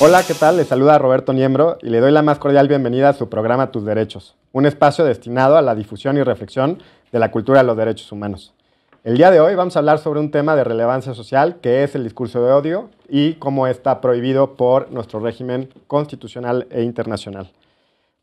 Hola, ¿qué tal? Les saluda Roberto Niembro y le doy la más cordial bienvenida a su programa Tus Derechos, un espacio destinado a la difusión y reflexión de la cultura de los derechos humanos. El día de hoy vamos a hablar sobre un tema de relevancia social que es el discurso de odio y cómo está prohibido por nuestro régimen constitucional e internacional.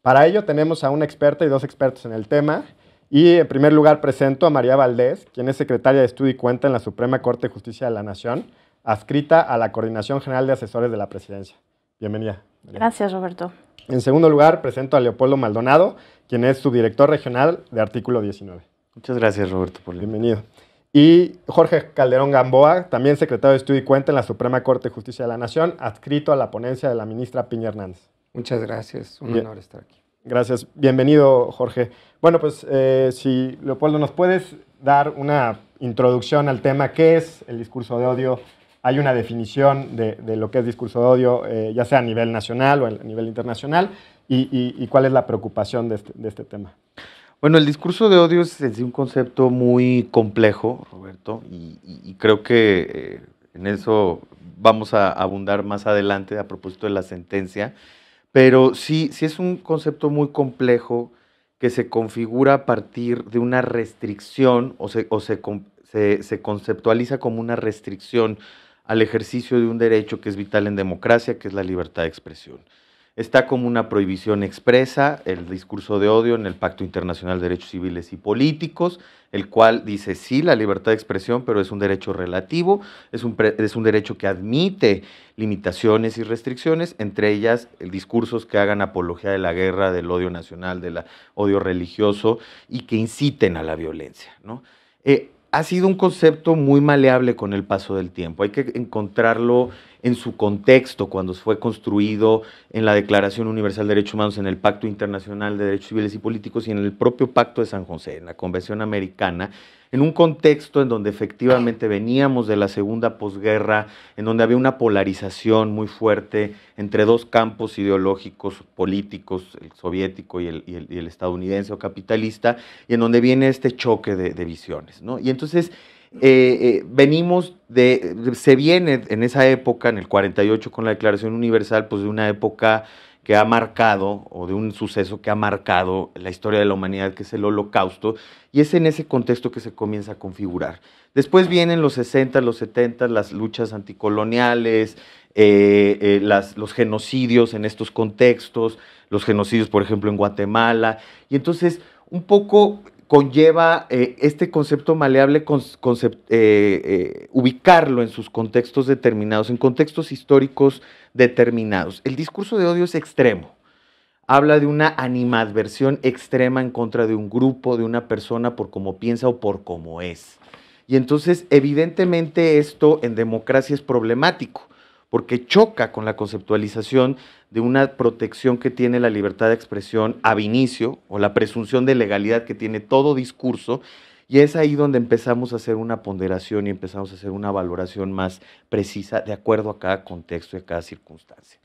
Para ello tenemos a una experta y dos expertos en el tema y en primer lugar presento a María Valdés, quien es secretaria de Estudio y Cuenta en la Suprema Corte de Justicia de la Nación, adscrita a la Coordinación General de Asesores de la Presidencia. Bienvenida. Gracias, Roberto. En segundo lugar, presento a Leopoldo Maldonado, quien es su director regional de Artículo 19. Muchas gracias, Roberto, por Bienvenido. Y Jorge Calderón Gamboa, también secretario de Estudio y Cuenta en la Suprema Corte de Justicia de la Nación, adscrito a la ponencia de la ministra Piña Hernández. Muchas gracias, un honor estar aquí. Gracias, bienvenido Jorge. Bueno, pues eh, si Leopoldo nos puedes dar una introducción al tema, ¿qué es el discurso de odio? hay una definición de, lo que es discurso de odio, eh, ya sea a nivel nacional o a nivel internacional, y, cuál es la preocupación este, de este, tema. Bueno, el discurso de odio es, un concepto muy complejo, Roberto, y, creo que eh, en eso vamos a abundar más adelante a propósito de la sentencia, pero sí, sí es un concepto muy complejo que se configura a partir de una restricción o se, se conceptualiza como una restricción al ejercicio de un derecho que es vital en democracia, que es la libertad de expresión. Está como una prohibición expresa el discurso de odio en el Pacto Internacional de Derechos Civiles y Políticos, el cual dice sí, la libertad de expresión, pero es un derecho relativo, es un, es un derecho que admite limitaciones y restricciones, entre ellas discursos que hagan apología de la guerra, del odio nacional, del odio religioso y que inciten a la violencia. ¿no? Eh, ha sido un concepto muy maleable con el paso del tiempo. Hay que encontrarlo en su contexto, cuando fue construido en la Declaración Universal de Derechos Humanos, en el Pacto Internacional de Derechos Civiles y Políticos y en el propio Pacto de San José, en la Convención Americana en un contexto en donde efectivamente veníamos de la segunda posguerra, en donde había una polarización muy fuerte entre dos campos ideológicos, políticos, el soviético y el, estadounidense o capitalista, y en donde viene este choque de, visiones. ¿no? Y entonces eh, eh, venimos de, se viene en esa época, en el 48 con la Declaración Universal, pues de una época que ha marcado, o de un suceso que ha marcado la historia de la humanidad, que es el holocausto, y es en ese contexto que se comienza a configurar. Después vienen los 60, los 70, las luchas anticoloniales, eh, eh, las, los genocidios en estos contextos, los genocidios, por ejemplo, en Guatemala, y entonces un poco conlleva eh, este concepto maleable, eh, eh, ubicarlo en sus contextos determinados, en contextos históricos determinados. El discurso de odio es extremo. Habla de una animadversión extrema en contra de un grupo, de una persona, por cómo piensa o por cómo es. Y entonces, evidentemente, esto en democracia es problemático porque choca con la conceptualización de una protección que tiene la libertad de expresión a inicio o la presunción de legalidad que tiene todo discurso. Y es ahí donde empezamos a hacer una ponderación y empezamos a hacer una valoración más precisa de acuerdo a cada contexto y a cada circunstancia.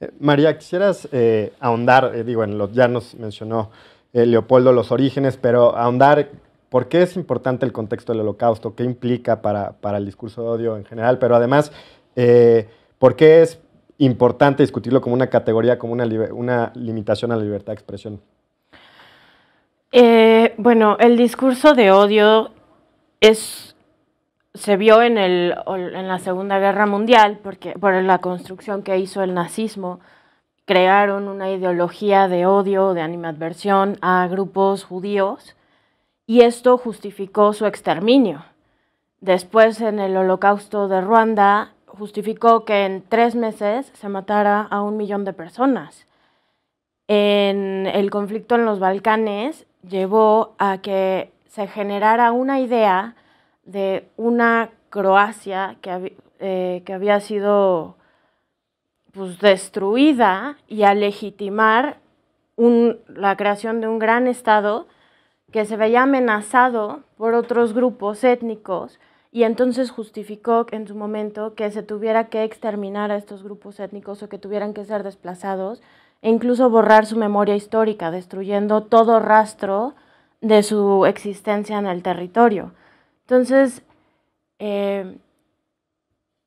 Eh, María, quisieras eh, ahondar, eh, digo, en ya nos mencionó Leopoldo los orígenes, pero ahondar por qué es importante el contexto del holocausto, qué implica para, para el discurso de odio en general, pero además eh, ¿Por qué es importante discutirlo como una categoría, como una, limitación a la libertad de expresión? Eh, bueno, el discurso de odio es, se vio en, en la Segunda Guerra Mundial porque, por la construcción que hizo el nazismo. Crearon una ideología de odio, de animadversión a grupos judíos y esto justificó su exterminio. Después, en el holocausto de Ruanda, justificó que en tres meses se matara a un millón de personas. En el conflicto en los Balcanes llevó a que se generara una idea de una Croacia que, eh, había sido pues, destruida y a legitimar la creación de un gran Estado que se veía amenazado por otros grupos étnicos y entonces justificó en su momento que se tuviera que exterminar a estos grupos étnicos o que tuvieran que ser desplazados e incluso borrar su memoria histórica, destruyendo todo rastro de su existencia en el territorio. Entonces, eh,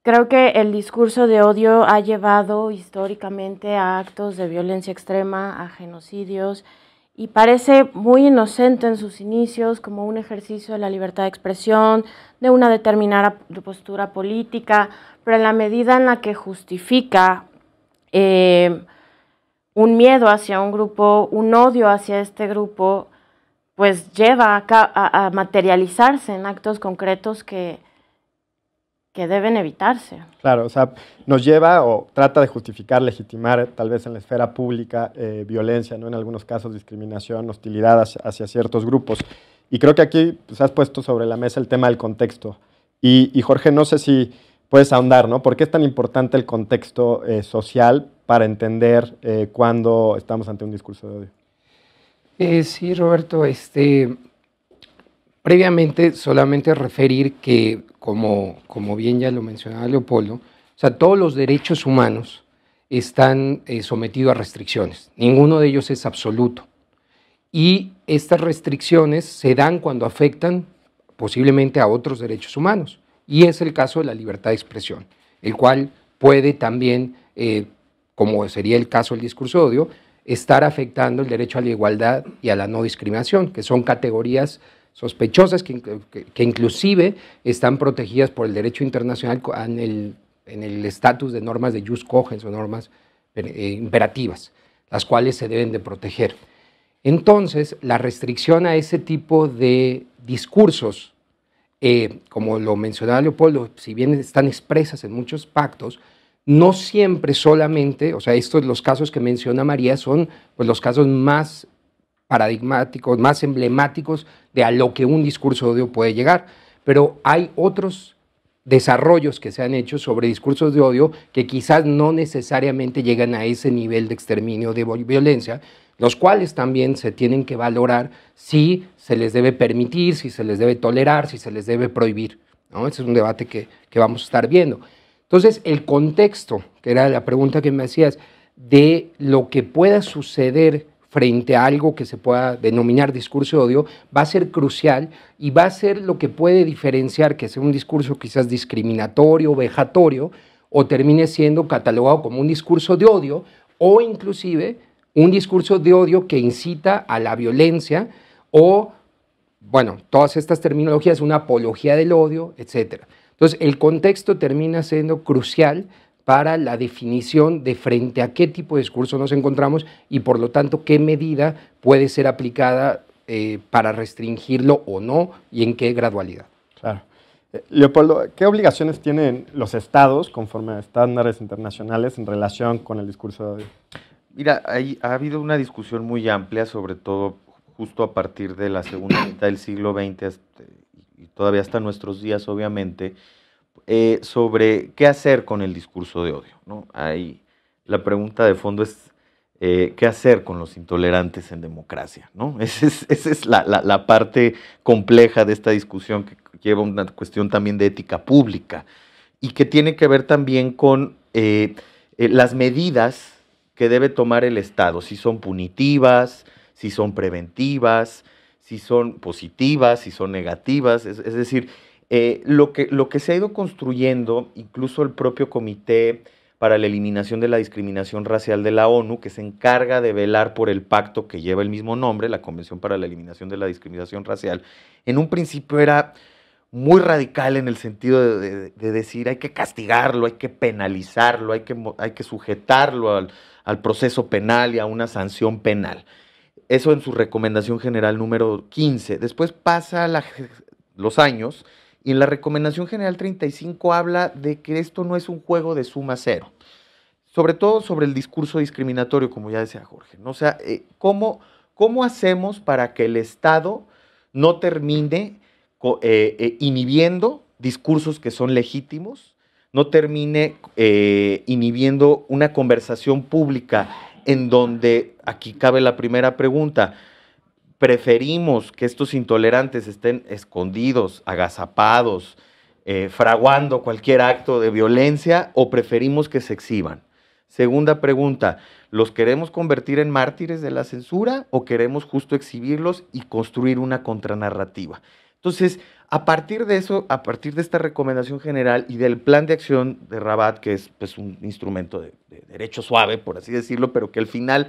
creo que el discurso de odio ha llevado históricamente a actos de violencia extrema, a genocidios, y parece muy inocente en sus inicios, como un ejercicio de la libertad de expresión, de una determinada postura política, pero en la medida en la que justifica eh, un miedo hacia un grupo, un odio hacia este grupo, pues lleva a materializarse en actos concretos que, que deben evitarse. Claro, o sea, nos lleva o trata de justificar, legitimar, eh, tal vez en la esfera pública, eh, violencia, ¿no? en algunos casos discriminación, hostilidad hacia, ciertos grupos. Y creo que aquí pues, has puesto sobre la mesa el tema del contexto. Y, Jorge, no sé si puedes ahondar, ¿no? ¿Por qué es tan importante el contexto eh, social para entender cuando estamos ante un discurso de odio? sí, Roberto, este, Previamente, solamente referir que, como, como bien ya lo mencionaba Leopoldo, sea, todos los derechos humanos están eh, sometidos a restricciones. Ninguno de ellos es absoluto. Y estas restricciones se dan cuando afectan posiblemente a otros derechos humanos. Y es el caso de la libertad de expresión, el cual puede también, eh, como sería el caso del discurso de odio, estar afectando el derecho a la igualdad y a la no discriminación, que son categorías sospechosas que, que, inclusive están protegidas por el derecho internacional en el en estatus de normas de jus cogens o normas eh, imperativas, las cuales se deben de proteger. Entonces, la restricción a ese tipo de discursos, eh, como lo mencionaba Leopoldo, si bien están expresas en muchos pactos, no siempre solamente, o sea, estos los casos que menciona María son pues, los casos más paradigmáticos, más emblemáticos de a lo que un discurso de odio puede llegar. Pero hay otros desarrollos que se han hecho sobre discursos de odio que quizás no necesariamente llegan a ese nivel de exterminio, de violencia, los cuales también se tienen que valorar si se les debe permitir, si se les debe tolerar, si se les debe prohibir. ¿no? Ese es un debate que, que vamos a estar viendo. Entonces, el contexto, que era la pregunta que me hacías, de lo que pueda suceder frente a algo que se pueda denominar discurso de odio, va a ser crucial y va a ser lo que puede diferenciar que sea un discurso quizás discriminatorio, vejatorio, o termine siendo catalogado como un discurso de odio, o inclusive un discurso de odio que incita a la violencia o, bueno, todas estas terminologías, una apología del odio, etc. Entonces, el contexto termina siendo crucial para la definición de frente a qué tipo de discurso nos encontramos y por lo tanto qué medida puede ser aplicada eh, para restringirlo o no y en qué gradualidad. Claro. Eh, Leopoldo, ¿qué obligaciones tienen los estados conforme a estándares internacionales en relación con el discurso de odio? Mira, ha habido una discusión muy amplia, sobre todo justo a partir de la segunda mitad del siglo XX y todavía hasta nuestros días, obviamente, eh, sobre qué hacer con el discurso de odio. ¿no? Ahí la pregunta de fondo es eh, qué hacer con los intolerantes en democracia. ¿no? Esa es, la, parte compleja de esta discusión que lleva una cuestión también de ética pública y que tiene que ver también con eh, las medidas que debe tomar el Estado, si son punitivas, si son preventivas, si son positivas, si son negativas, es decir, eh, lo, que, lo que se ha ido construyendo, incluso el propio Comité para la Eliminación de la Discriminación Racial de la ONU, que se encarga de velar por el pacto que lleva el mismo nombre, la Convención para la Eliminación de la Discriminación Racial, en un principio era muy radical en el sentido de, decir hay que castigarlo, hay que penalizarlo, hay que, hay que sujetarlo al, proceso penal y a una sanción penal. Eso en su recomendación general número 15. Después pasa los años y en la Recomendación General 35 habla de que esto no es un juego de suma cero. Sobre todo sobre el discurso discriminatorio, como ya decía Jorge. ¿no? O sea, eh, ¿cómo, ¿cómo hacemos para que el Estado no termine eh, eh, inhibiendo discursos que son legítimos, no termine inhibiendo una conversación pública en donde, aquí cabe la primera pregunta, preferimos que estos intolerantes estén escondidos, agazapados, eh, fraguando cualquier acto de violencia o preferimos que se exhiban? Segunda pregunta, ¿los queremos convertir en mártires de la censura o queremos justo exhibirlos y construir una contranarrativa? Entonces, a partir de eso, a partir de esta recomendación general y del plan de acción de Rabat, que es pues, un instrumento de, derecho suave, por así decirlo, pero que al final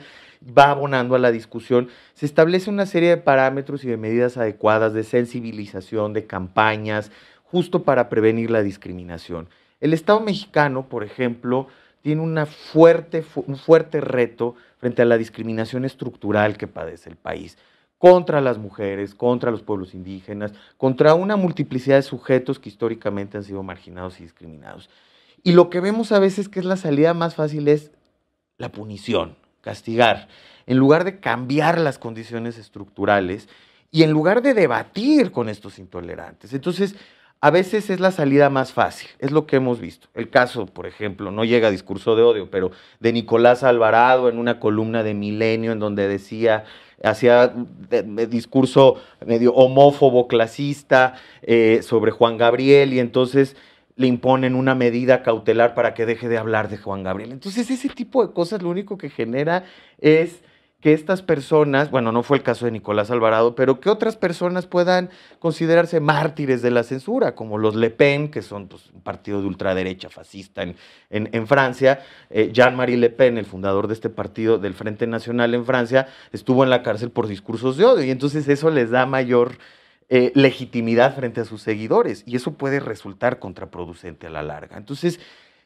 va abonando a la discusión, se establece una serie de parámetros y de medidas adecuadas de sensibilización, de campañas, justo para prevenir la discriminación. El Estado mexicano, por ejemplo, tiene fuerte, un fuerte reto frente a la discriminación estructural que padece el país contra las mujeres, contra los pueblos indígenas, contra una multiplicidad de sujetos que históricamente han sido marginados y discriminados. Y lo que vemos a veces que es la salida más fácil es la punición, castigar, en lugar de cambiar las condiciones estructurales y en lugar de debatir con estos intolerantes. Entonces, a veces es la salida más fácil, es lo que hemos visto. El caso, por ejemplo, no llega a discurso de odio, pero de Nicolás Alvarado en una columna de Milenio en donde decía hacía discurso medio homófobo, clasista eh, sobre Juan Gabriel y entonces le imponen una medida cautelar para que deje de hablar de Juan Gabriel. Entonces ese tipo de cosas lo único que genera es que estas personas, bueno, no fue el caso de Nicolás Alvarado, pero que otras personas puedan considerarse mártires de la censura, como los Le Pen, que son pues, un partido de ultraderecha fascista en, en, Francia. Eh, Jean-Marie Le Pen, el fundador de este partido del Frente Nacional en Francia, estuvo en la cárcel por discursos de odio y entonces eso les da mayor... Eh, legitimidad frente a sus seguidores y eso puede resultar contraproducente a la larga. Entonces,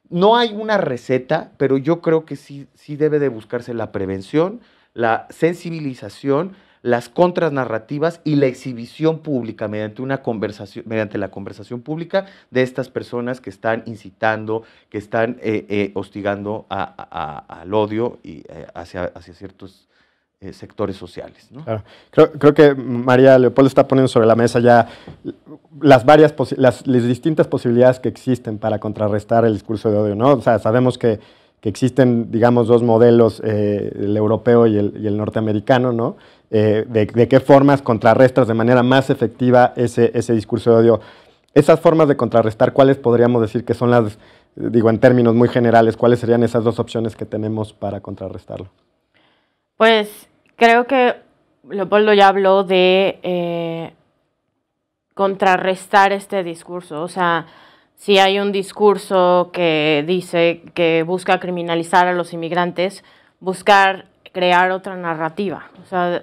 no hay una receta, pero yo creo que sí, sí debe de buscarse la prevención, la sensibilización, las contras narrativas y la exhibición pública mediante, una conversación, mediante la conversación pública de estas personas que están incitando, que están eh, eh, hostigando al odio y eh, hacia, hacia, ciertos sectores sociales. Creo, que María Leopoldo está poniendo sobre la mesa ya las varias las, las distintas posibilidades que existen para contrarrestar el discurso de odio, ¿no? O sea, sabemos que existen, digamos, dos modelos, eh, el europeo y el, norteamericano, ¿no? Eh, de, qué formas contrarrestas de manera más efectiva ese, discurso de odio. Esas formas de contrarrestar, ¿cuáles podríamos decir que son las, digo, en términos muy generales, cuáles serían esas dos opciones que tenemos para contrarrestarlo? Pues creo que Leopoldo ya habló de eh, contrarrestar este discurso, o sea, si hay un discurso que dice que busca criminalizar a los inmigrantes, buscar crear otra narrativa, o sea,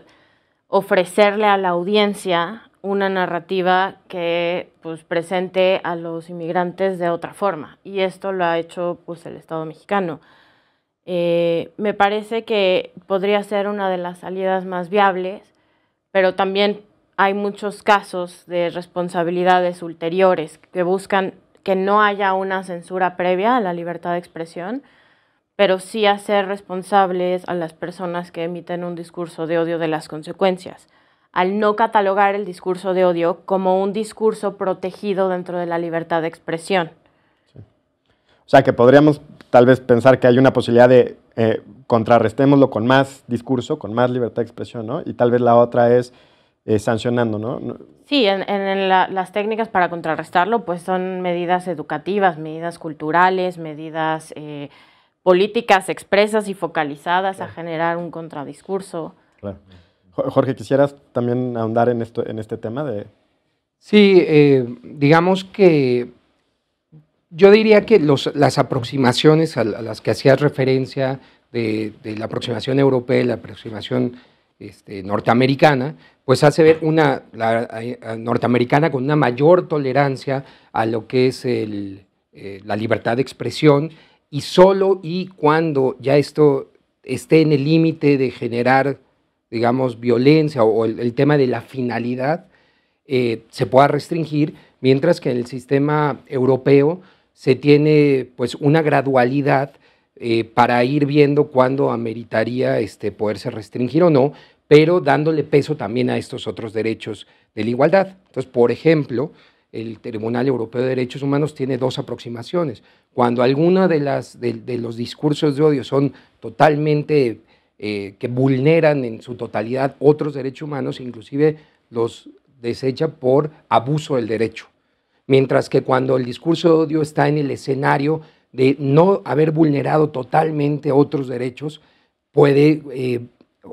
ofrecerle a la audiencia una narrativa que pues, presente a los inmigrantes de otra forma. Y esto lo ha hecho pues, el Estado mexicano. Eh, me parece que podría ser una de las salidas más viables, pero también hay muchos casos de responsabilidades ulteriores que buscan que no haya una censura previa a la libertad de expresión, pero sí hacer responsables a las personas que emiten un discurso de odio de las consecuencias, al no catalogar el discurso de odio como un discurso protegido dentro de la libertad de expresión. O sea, que podríamos tal vez pensar que hay una posibilidad de eh, contrarrestémoslo con más discurso, con más libertad de expresión, ¿no? Y tal vez la otra es eh, sancionando, ¿no? Sí, en, las técnicas para contrarrestarlo, pues son medidas educativas, medidas culturales, medidas eh, políticas expresas y focalizadas a generar un contradiscurso. Jorge, ¿quisieras también ahondar en, esto, en este tema? de Sí, eh, digamos que yo diría que las aproximaciones a, las que hacías referencia de, la aproximación europea, la aproximación este, norteamericana, pues hace ver una eh, eh, norteamericana con una mayor tolerancia a lo que es eh, la libertad de expresión y solo y cuando ya esto esté en el límite de generar, digamos, violencia o, el, tema de la finalidad, se pueda restringir, mientras que en el sistema europeo se tiene pues una gradualidad eh, para ir viendo cuándo ameritaría este, poderse restringir o no, pero dándole peso también a estos otros derechos de la igualdad. Entonces, por ejemplo, el Tribunal Europeo de Derechos Humanos tiene dos aproximaciones. Cuando alguna de, las, de, los discursos de odio son totalmente, eh, que vulneran en su totalidad otros derechos humanos, inclusive los desecha por abuso del derecho. Mientras que cuando el discurso de odio está en el escenario de no haber vulnerado totalmente otros derechos, puede eh,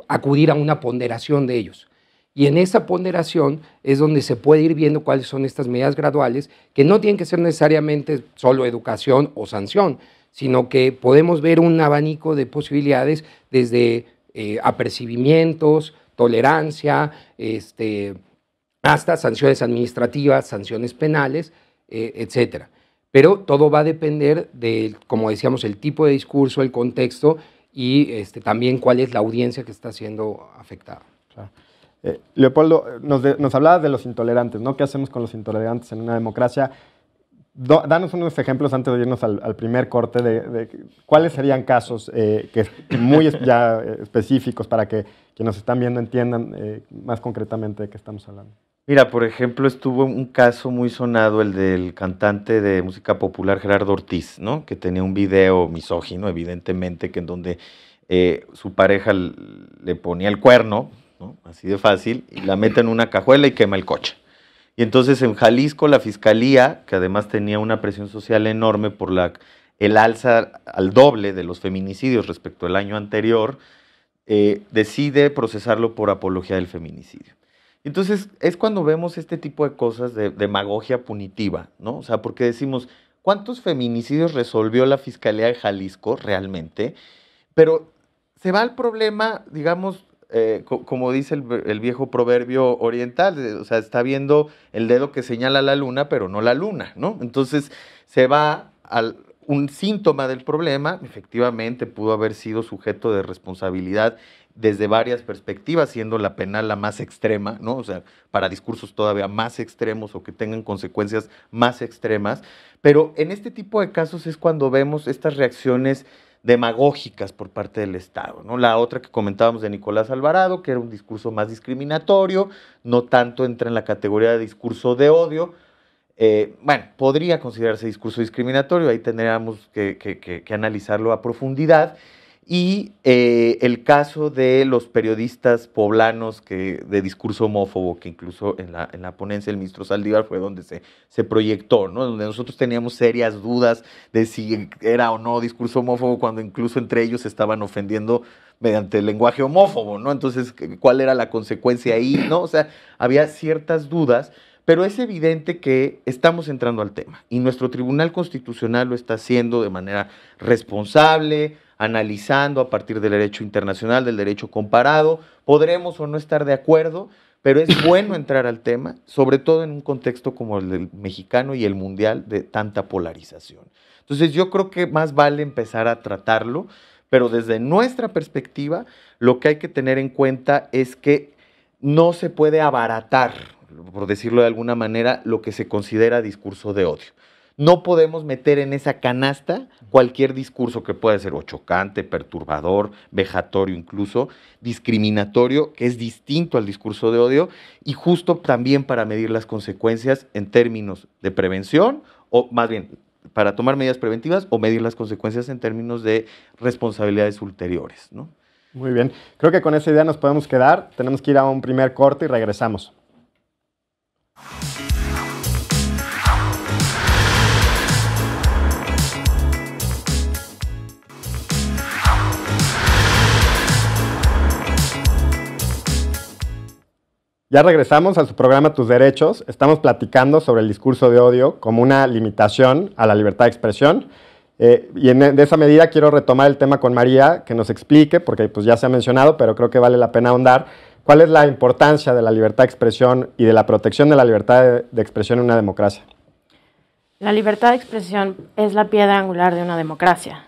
acudir a una ponderación de ellos. Y en esa ponderación es donde se puede ir viendo cuáles son estas medidas graduales, que no tienen que ser necesariamente solo educación o sanción, sino que podemos ver un abanico de posibilidades desde eh, apercibimientos, tolerancia, este, hasta sanciones administrativas, sanciones penales, etc eh, etcétera. Pero todo va a depender de, como decíamos, el tipo de discurso, el contexto y este, también cuál es la audiencia que está siendo afectada. Eh, Leopoldo, nos, hablabas de los intolerantes, ¿no? ¿Qué hacemos con los intolerantes en una democracia? danos unos ejemplos antes de irnos al, primer corte de, cuáles serían casos eh, que muy eh, específicos para que quienes nos están viendo entiendan más concretamente de qué estamos hablando. Mira, por ejemplo, estuvo un caso muy sonado, el del cantante de música popular Gerardo Ortiz, ¿no? Que tenía un video misógino, evidentemente, que en donde eh, su pareja le ponía el cuerno, Así de fácil, y la mete en una cajuela y quema el coche. Y entonces en Jalisco la fiscalía, que además tenía una presión social enorme por la, el alza al doble de los feminicidios respecto al año anterior, eh, decide procesarlo por apología del feminicidio. Entonces es cuando vemos este tipo de cosas de demagogia punitiva, ¿no? O sea, porque decimos, ¿cuántos feminicidios resolvió la Fiscalía de Jalisco realmente? Pero se va al problema, digamos, eh, como dice el, viejo proverbio oriental, o sea, está viendo el dedo que señala la luna, pero no la luna, ¿no? Entonces se va a un síntoma del problema, efectivamente pudo haber sido sujeto de responsabilidad desde varias perspectivas, siendo la penal la más extrema, ¿no? O sea, para discursos todavía más extremos o que tengan consecuencias más extremas. Pero en este tipo de casos es cuando vemos estas reacciones demagógicas por parte del Estado. ¿no? La otra que comentábamos de Nicolás Alvarado, que era un discurso más discriminatorio, no tanto entra en la categoría de discurso de odio, eh, bueno, podría considerarse discurso discriminatorio, ahí tendríamos que analizarlo a profundidad y eh, el caso de los periodistas poblanos que, de discurso homófobo, que incluso en la, en la ponencia del ministro Saldívar fue donde se, se proyectó, ¿no? donde nosotros teníamos serias dudas de si era o no discurso homófobo, cuando incluso entre ellos se estaban ofendiendo mediante el lenguaje homófobo, ¿no? Entonces, ¿cuál era la consecuencia ahí? ¿no? O sea, había ciertas dudas. Pero es evidente que estamos entrando al tema y nuestro Tribunal Constitucional lo está haciendo de manera responsable, analizando a partir del derecho internacional, del derecho comparado. Podremos o no estar de acuerdo, pero es bueno entrar al tema, sobre todo en un contexto como el mexicano y el mundial de tanta polarización. Entonces yo creo que más vale empezar a tratarlo, pero desde nuestra perspectiva lo que hay que tener en cuenta es que no se puede abaratar, por decirlo de alguna manera, lo que se considera discurso de odio no podemos meter en esa canasta cualquier discurso que pueda ser o chocante, perturbador, vejatorio incluso, discriminatorio, que es distinto al discurso de odio, y justo también para medir las consecuencias en términos de prevención, o más bien para tomar medidas preventivas o medir las consecuencias en términos de responsabilidades ulteriores. ¿no? Muy bien, creo que con esa idea nos podemos quedar. Tenemos que ir a un primer corte y regresamos. Ya regresamos a su programa Tus Derechos. Estamos platicando sobre el discurso de odio como una limitación a la libertad de expresión. Eh, y en, e, de esa medida quiero retomar el tema con María, que nos explique, porque pues, ya se ha mencionado, pero creo que vale la pena ahondar, cuál es la importancia de la libertad de expresión y de la protección de la libertad de, de expresión en una democracia. La libertad de expresión es la piedra angular de una democracia.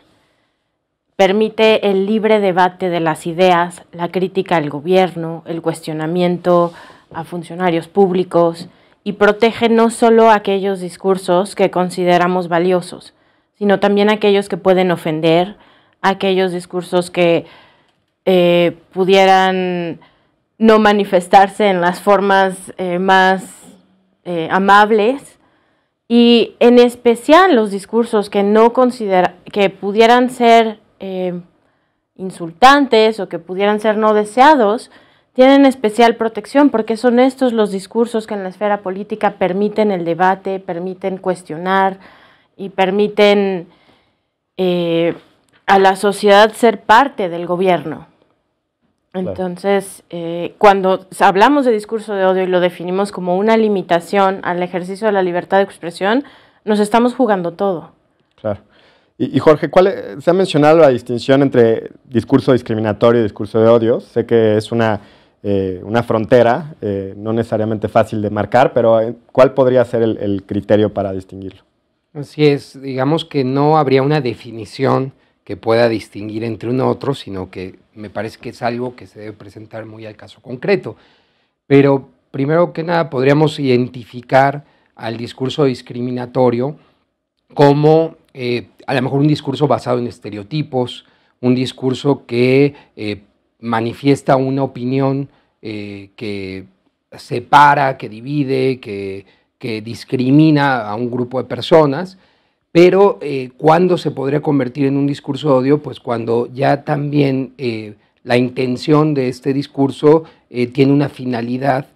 Permite el libre debate de las ideas, la crítica al gobierno, el cuestionamiento a funcionarios públicos y protege no solo aquellos discursos que consideramos valiosos, sino también aquellos que pueden ofender, aquellos discursos que eh, pudieran no manifestarse en las formas eh, más eh, amables y en especial los discursos que no considera que pudieran ser insultantes o que pudieran ser no deseados, tienen especial protección porque son estos los discursos que en la esfera política permiten el debate, permiten cuestionar y permiten eh, a la sociedad ser parte del gobierno. Entonces, eh, cuando hablamos de discurso de odio y lo definimos como una limitación al ejercicio de la libertad de expresión, nos estamos jugando todo. Claro. Y, Jorge, ¿cuál se ha mencionado la distinción entre discurso discriminatorio y discurso de odio. Sé que es una eh, una frontera, eh, no necesariamente fácil de marcar, pero eh, ¿cuál podría ser el, criterio para distinguirlo? Así es, digamos que no habría una definición que pueda distinguir entre uno otro, sino que me parece que es algo que se debe presentar muy al caso concreto. Pero primero que nada podríamos identificar al discurso discriminatorio como a lo mejor un discurso basado en estereotipos, un discurso que manifiesta una opinión eh, que separa, que divide, que, discrimina a un grupo de personas, pero eh, ¿cuándo se podría convertir en un discurso de odio, pues cuando ya también eh, la intención de este discurso tiene una finalidad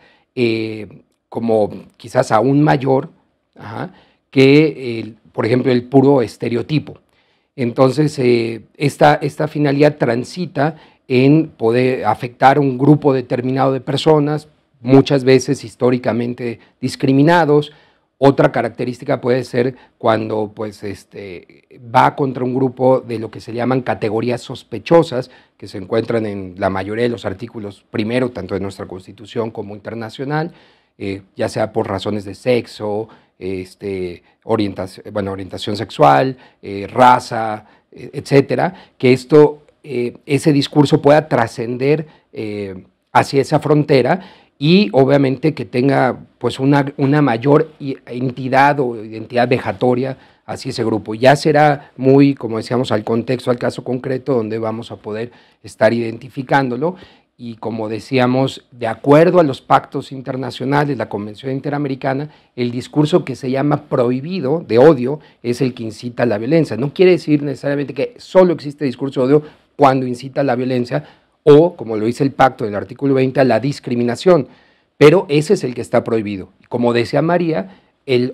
como quizás aún mayor que, por ejemplo, el puro estereotipo. Entonces, esta finalidad transita en poder afectar a un grupo determinado de personas, muchas veces históricamente discriminados. Otra característica puede ser cuando pues, este, va contra un grupo de lo que se llaman categorías sospechosas, que se encuentran en la mayoría de los artículos primero, tanto de nuestra Constitución como internacional, eh, ya sea por razones de sexo, este, orientación, bueno, orientación sexual, eh, raza, eh, etcétera, que esto eh, ese discurso pueda trascender eh, hacia esa frontera y obviamente que tenga pues una, una mayor entidad o identidad vejatoria hacia ese grupo. Ya será muy, como decíamos, al contexto, al caso concreto, donde vamos a poder estar identificándolo y como decíamos, de acuerdo a los pactos internacionales, la Convención Interamericana, el discurso que se llama prohibido de odio es el que incita a la violencia. No quiere decir necesariamente que solo existe discurso de odio cuando incita a la violencia o, como lo dice el pacto del artículo 20, a la discriminación. Pero ese es el que está prohibido. Como decía María,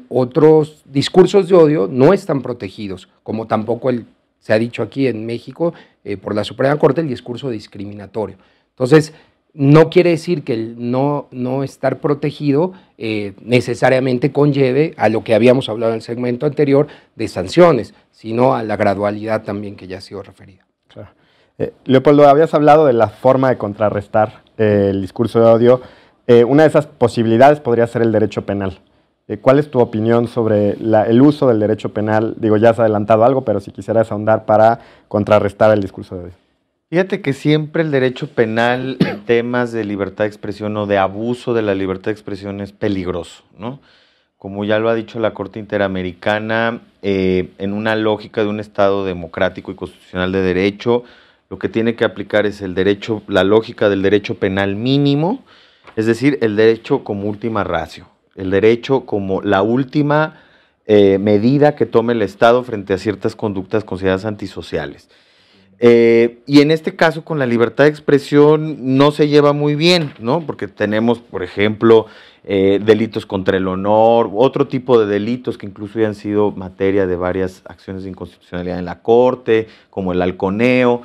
otros discursos de odio no están protegidos, como tampoco se ha dicho aquí en México eh, por la Suprema Corte el discurso discriminatorio. Entonces, no quiere decir que el no, estar protegido eh, necesariamente conlleve a lo que habíamos hablado en el segmento anterior de sanciones, sino a la gradualidad también que ya ha sido referida. Eh, Leopoldo, habías hablado de la forma de contrarrestar eh, el discurso de odio. Eh, una de esas posibilidades podría ser el derecho penal. ¿Cuál es tu opinión sobre el uso del derecho penal? Digo, ya has adelantado algo, pero si quisieras ahondar para contrarrestar el discurso de odio. Fíjate que siempre el derecho penal en temas de libertad de expresión o de abuso de la libertad de expresión es peligroso, ¿no? Como ya lo ha dicho la Corte Interamericana, en una lógica de un Estado democrático y constitucional de derecho, lo que tiene que aplicar es el derecho, la lógica del derecho penal mínimo, es decir, el derecho como última ratio, el derecho como la última eh, medida que tome el Estado frente a ciertas conductas consideradas antisociales. Eh, y en este caso con la libertad de expresión no se lleva muy bien, ¿no? Porque tenemos, por ejemplo, eh, delitos contra el honor, otro tipo de delitos que incluso hayan sido materia de varias acciones de inconstitucionalidad en la Corte, como el halconeo.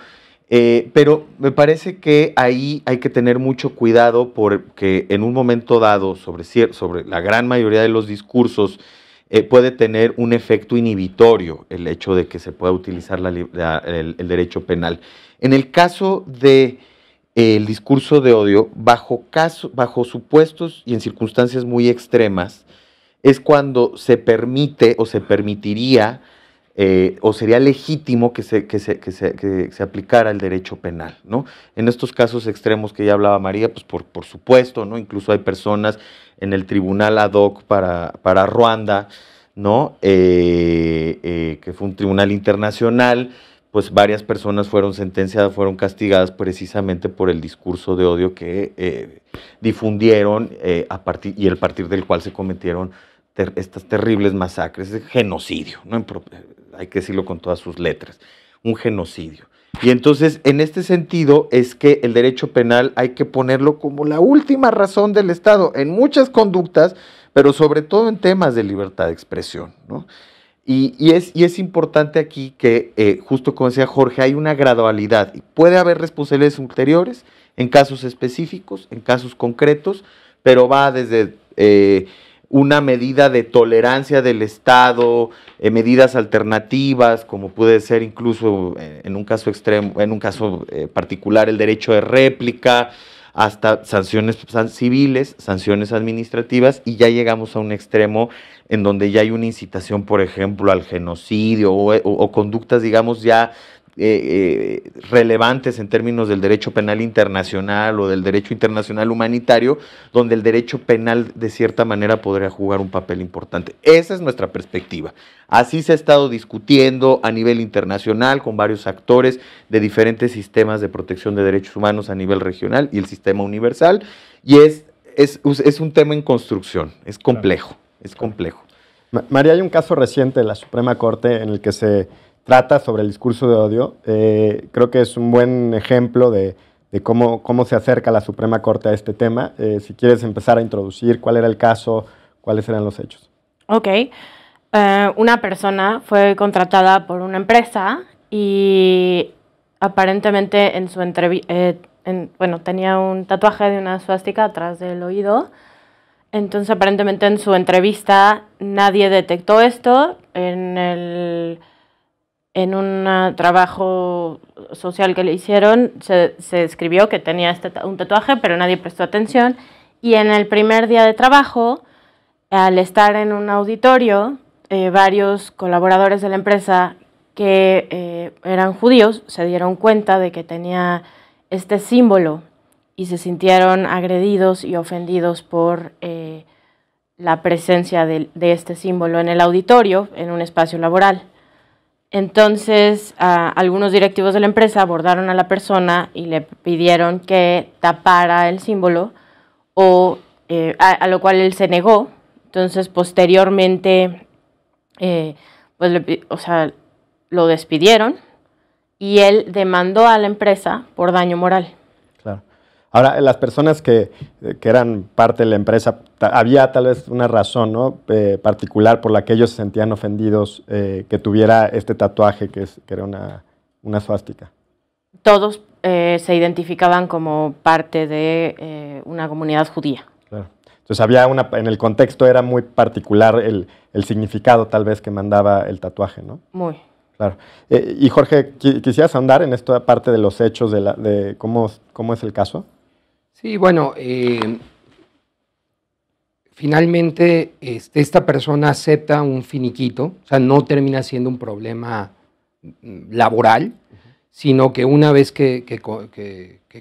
Eh, pero me parece que ahí hay que tener mucho cuidado porque en un momento dado sobre, la gran mayoría de los discursos eh, puede tener un efecto inhibitorio el hecho de que se pueda utilizar el, derecho penal. En el caso del de, eh, discurso de odio, bajo, caso, bajo supuestos y en circunstancias muy extremas, es cuando se permite o se permitiría eh, o sería legítimo que se, que, se, que, aplicara el derecho penal, ¿no? En estos casos extremos que ya hablaba María, pues por, por supuesto, ¿no? Incluso hay personas en el tribunal ad hoc para, para Ruanda, ¿no? Eh, eh, que fue un tribunal internacional, pues varias personas fueron sentenciadas, fueron castigadas precisamente por el discurso de odio que difundieron a partir, y el partir del cual se cometieron estas terribles masacres, genocidio, ¿no? hay que decirlo con todas sus letras, un genocidio. Y entonces, en este sentido, es que el derecho penal hay que ponerlo como la última razón del Estado en muchas conductas, pero sobre todo en temas de libertad de expresión. ¿no? Y, es, importante aquí que, eh, justo como decía Jorge, hay una gradualidad y puede haber responsabilidades ulteriores en casos específicos, en casos concretos, pero va desde... Eh, una medida de tolerancia del Estado, eh, medidas alternativas, como puede ser incluso eh, en un caso extremo, en un caso eh, particular, el derecho de réplica, hasta sanciones civiles, sanciones administrativas, y ya llegamos a un extremo en donde ya hay una incitación, por ejemplo, al genocidio o conductas, digamos, ya eh, eh, relevantes en términos del derecho penal internacional o del derecho internacional humanitario, donde el derecho penal de cierta manera podría jugar un papel importante. Esa es nuestra perspectiva. Así se ha estado discutiendo a nivel internacional con varios actores de diferentes sistemas de protección de derechos humanos a nivel regional y el sistema universal, y es, es, es un tema en construcción, es complejo, es complejo. María, hay un caso reciente de la Suprema Corte en el que se trata sobre el discurso de odio. Eh, creo que es un buen ejemplo de, cómo, cómo se acerca la Suprema Corte a este tema. Eh, si quieres empezar a introducir cuál era el caso, cuáles eran los hechos. Ok. Eh, una persona fue contratada por una empresa y aparentemente en su entrevista, bueno, tenía un tatuaje de una suástica atrás del oído. Entonces aparentemente en su entrevista nadie detectó esto. En el en un trabajo social que le hicieron, se, escribió que tenía este un tatuaje, pero nadie prestó atención. Y en el primer día de trabajo, al estar en un auditorio, eh, varios colaboradores de la empresa que eh, eran judíos se dieron cuenta de que tenía este símbolo y se sintieron agredidos y ofendidos por eh, la presencia de este símbolo en el auditorio, en un espacio laboral. Entonces, algunos directivos de la empresa abordaron a la persona y le pidieron que tapara el símbolo, o, eh, a, lo cual él se negó. Entonces, posteriormente, eh, pues lo despidieron y él demandó a la empresa por daño moral. Ahora, las personas que, eran parte de la empresa, había tal vez una razón eh, particular por la que ellos se sentían ofendidos eh, que tuviera este tatuaje que, era una, una suástica. Todos eh, se identificaban como parte de una comunidad judía. Entonces había una, en el contexto era muy particular el, significado tal vez que mandaba el tatuaje, ¿no? Muy. Claro. y Jorge, ¿quisieras ahondar en esta parte de los hechos, de, de cómo, cómo es el caso? Sí, bueno, eh, finalmente este, esta persona acepta un finiquito, o sea, no termina siendo un problema mm, laboral, sino que una vez que,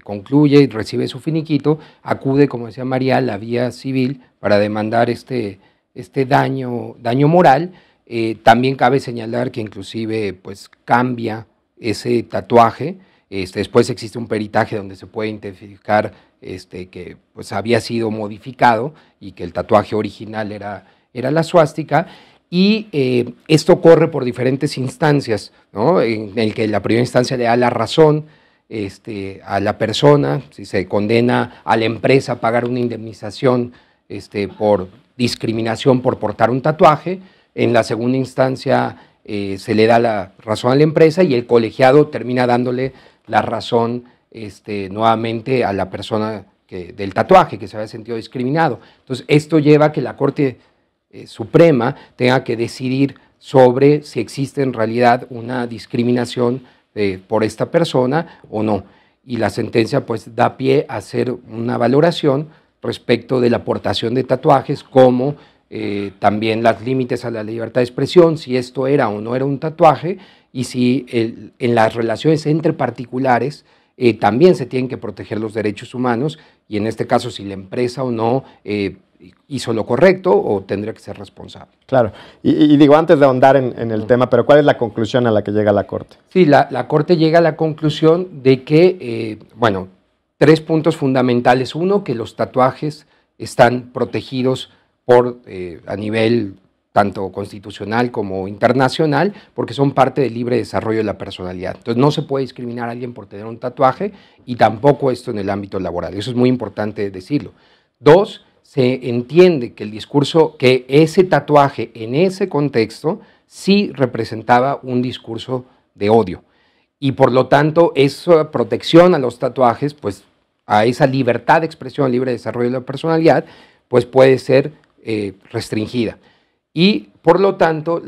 concluye y recibe su finiquito, acude, como decía María, a la vía civil para demandar este, este daño, daño moral. Eh, también cabe señalar que inclusive pues, cambia ese tatuaje. Este, después existe un peritaje donde se puede identificar este, que pues, había sido modificado y que el tatuaje original era, era la suástica. Y eh, esto corre por diferentes instancias, en el que la primera instancia le da la razón este, a la persona, si se condena a la empresa a pagar una indemnización este, por discriminación por portar un tatuaje, en la segunda instancia eh, se le da la razón a la empresa y el colegiado termina dándole la razón este, nuevamente a la persona del tatuaje que se había sentido discriminado. Entonces, esto lleva a que la Corte eh, Suprema tenga que decidir sobre si existe en realidad una discriminación eh, por esta persona o no. Y la sentencia pues da pie a hacer una valoración respecto de la aportación de tatuajes como eh, también las límites a la libertad de expresión, si esto era o no era un tatuaje y si en las relaciones entre particulares eh, también se tienen que proteger los derechos humanos y en este caso si la empresa o no eh, hizo lo correcto o tendría que ser responsable. Claro, y, digo, antes de ahondar en, el tema, pero ¿cuál es la conclusión a la que llega la Corte? Sí, la, Corte llega a la conclusión de que, eh, bueno, tres puntos fundamentales. Uno, que los tatuajes están protegidos por, a nivel tanto constitucional como internacional, porque son parte del libre desarrollo de la personalidad. Entonces no se puede discriminar a alguien por tener un tatuaje y tampoco esto en el ámbito laboral. Eso es muy importante decirlo. Dos, se entiende que el discurso, que ese tatuaje en ese contexto sí representaba un discurso de odio. Y por lo tanto, esa protección a los tatuajes, pues a esa libertad de expresión, libre desarrollo de la personalidad, pues puede ser eh, restringida. Y por lo tanto,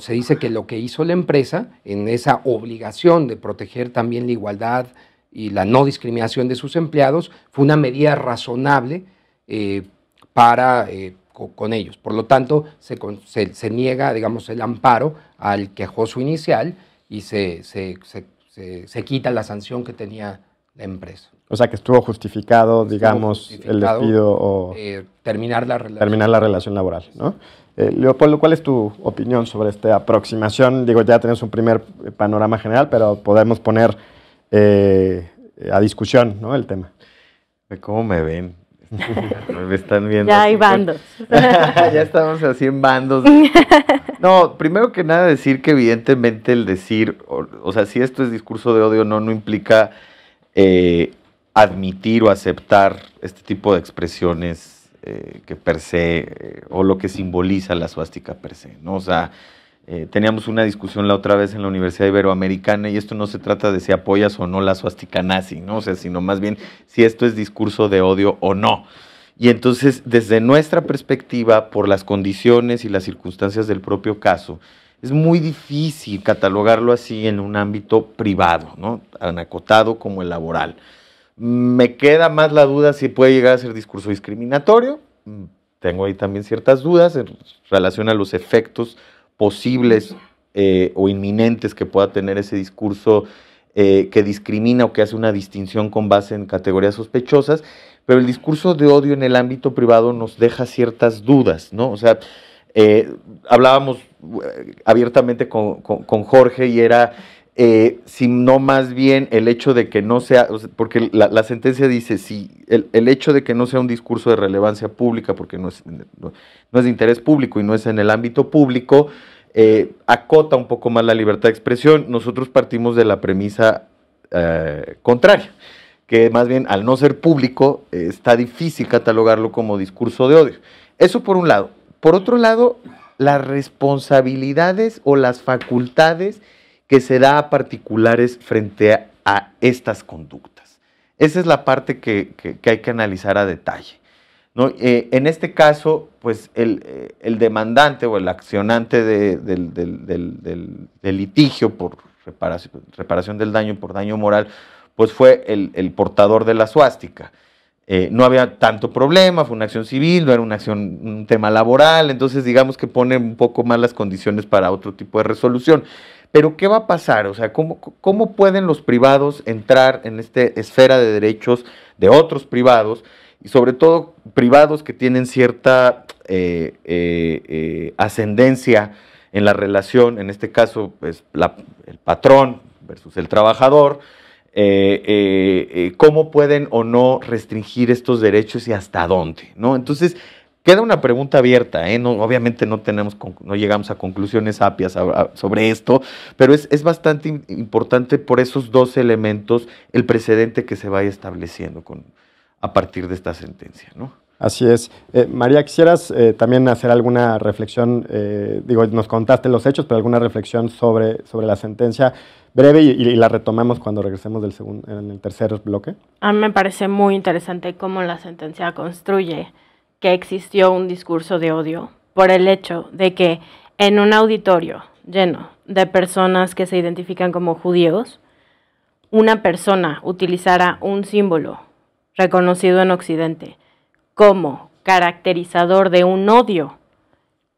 se dice que lo que hizo la empresa en esa obligación de proteger también la igualdad y la no discriminación de sus empleados fue una medida razonable eh, para eh, con ellos. Por lo tanto, se, niega, digamos, el amparo al quejoso inicial y se, se, quita la sanción que tenía la empresa. O sea, que estuvo justificado, digamos, el despido o... Eh, terminar, la relación, terminar la relación laboral, ¿no? Eh, Leopoldo, ¿cuál es tu opinión sobre esta aproximación? Digo, ya tenemos un primer eh, panorama general, pero podemos poner eh, a discusión el tema. ¿Cómo me ven? me están viendo. Ya hay bandos. ya estamos así en bandos. No, primero que nada decir que evidentemente el decir, o, sea, si esto es discurso de odio, no, no implica admitir o aceptar este tipo de expresiones eh, que per se, eh, o lo que simboliza la suástica per se, ¿no? O sea, eh, teníamos una discusión la otra vez en la Universidad Iberoamericana y esto no se trata de si apoyas o no la suástica nazi, ¿no? O sea, sino más bien si esto es discurso de odio o no. Y entonces, desde nuestra perspectiva, por las condiciones y las circunstancias del propio caso, es muy difícil catalogarlo así en un ámbito privado, ¿no? Tan como el laboral. Me queda más la duda si puede llegar a ser discurso discriminatorio. Mm, tengo ahí también ciertas dudas en relación a los efectos posibles eh, o inminentes que pueda tener ese discurso eh, que discrimina o que hace una distinción con base en categorías sospechosas, pero el discurso de odio en el ámbito privado nos deja ciertas dudas, ¿no? O sea, eh, hablábamos abiertamente con Jorge y era eh, sino más bien el hecho de que no sea, porque la, sentencia dice, si el, hecho de que no sea un discurso de relevancia pública, porque no es, de interés público y no es en el ámbito público, eh, acota un poco más la libertad de expresión. Nosotros partimos de la premisa eh, contraria, que más bien al no ser público está difícil catalogarlo como discurso de odio. Eso por un lado. Por otro lado, las responsabilidades o las facultades que se da a particulares frente a, estas conductas. Esa es la parte que, hay que analizar a detalle. ¿no? Eh, en este caso, pues el, eh, demandante o el accionante del, litigio por reparación, del daño por daño moral, pues fue el, portador de la suástica. Eh, no había tanto problema, fue una acción civil, no era una acción, un tema laboral, entonces digamos que pone un poco más las condiciones para otro tipo de resolución. Pero ¿qué va a pasar? O sea, ¿cómo, ¿cómo, pueden los privados entrar en esta esfera de derechos de otros privados? Y sobre todo privados que tienen cierta eh, eh, eh, ascendencia en la relación, en este caso, pues, el patrón versus el trabajador. ¿Cómo pueden o no restringir estos derechos y hasta dónde? ¿no? Entonces, Queda una pregunta abierta, ¿eh? obviamente no, tenemos, no llegamos a conclusiones apias sobre esto, pero es, bastante importante por esos dos elementos el precedente que se vaya estableciendo con, a partir de esta sentencia. ¿no? Así es. Eh, María, quisieras eh, también hacer alguna reflexión, eh, digo, nos contaste los hechos, pero alguna reflexión sobre, sobre la sentencia breve y, y la retomamos cuando regresemos del segundo, en el tercer bloque. A mí me parece muy interesante cómo la sentencia construye que existió un discurso de odio por el hecho de que en un auditorio lleno de personas que se identifican como judíos, una persona utilizara un símbolo reconocido en Occidente como caracterizador de un odio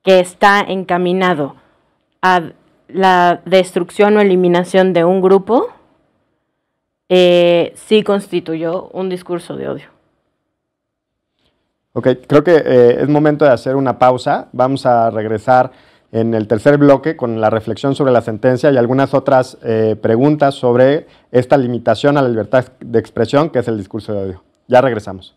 que está encaminado a la destrucción o eliminación de un grupo, eh, sí constituyó un discurso de odio. Ok, creo que eh, es momento de hacer una pausa. Vamos a regresar en el tercer bloque con la reflexión sobre la sentencia y algunas otras eh, preguntas sobre esta limitación a la libertad de expresión que es el discurso de odio. Ya regresamos.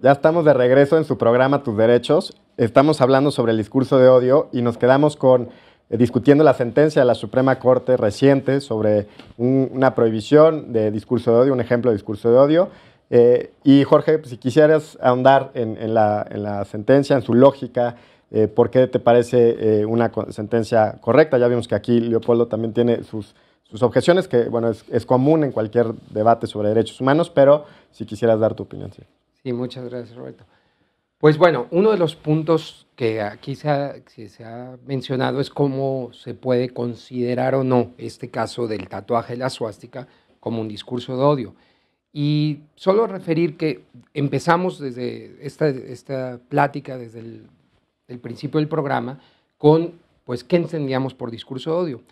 Ya estamos de regreso en su programa Tus Derechos estamos hablando sobre el discurso de odio y nos quedamos con eh, discutiendo la sentencia de la Suprema Corte reciente sobre una prohibición de discurso de odio, un ejemplo de discurso de odio. Eh, y Jorge, pues, si quisieras ahondar en, la, sentencia, en su lógica, eh, ¿por qué te parece una sentencia correcta? Ya vimos que aquí Leopoldo también tiene sus, objeciones, que bueno, es, común en cualquier debate sobre derechos humanos, pero si quisieras dar tu opinión. sí muchas gracias, Roberto. Pues bueno, uno de los puntos que aquí se ha, mencionado es cómo se puede considerar o no este caso del tatuaje de la suástica como un discurso de odio. Y solo referir que empezamos desde esta, plática, desde el, principio del programa, con pues qué entendíamos por discurso de odio.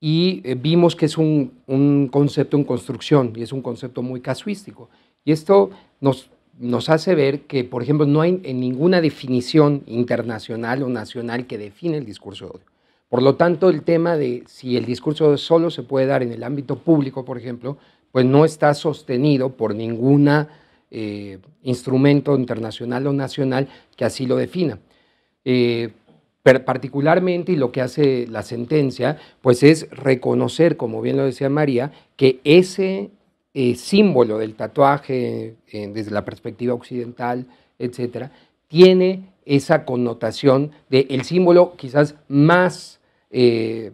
Y eh, vimos que es un, un, concepto en construcción y es un concepto muy casuístico. Y esto nos nos hace ver que, por ejemplo, no hay ninguna definición internacional o nacional que define el discurso de odio. Por lo tanto, el tema de si el discurso de odio solo se puede dar en el ámbito público, por ejemplo, pues no está sostenido por ningún eh, instrumento internacional o nacional que así lo defina. Eh, particularmente, y lo que hace la sentencia, pues es reconocer, como bien lo decía María, que ese eh, símbolo del tatuaje eh, desde la perspectiva occidental, etcétera, tiene esa connotación del el símbolo quizás más eh,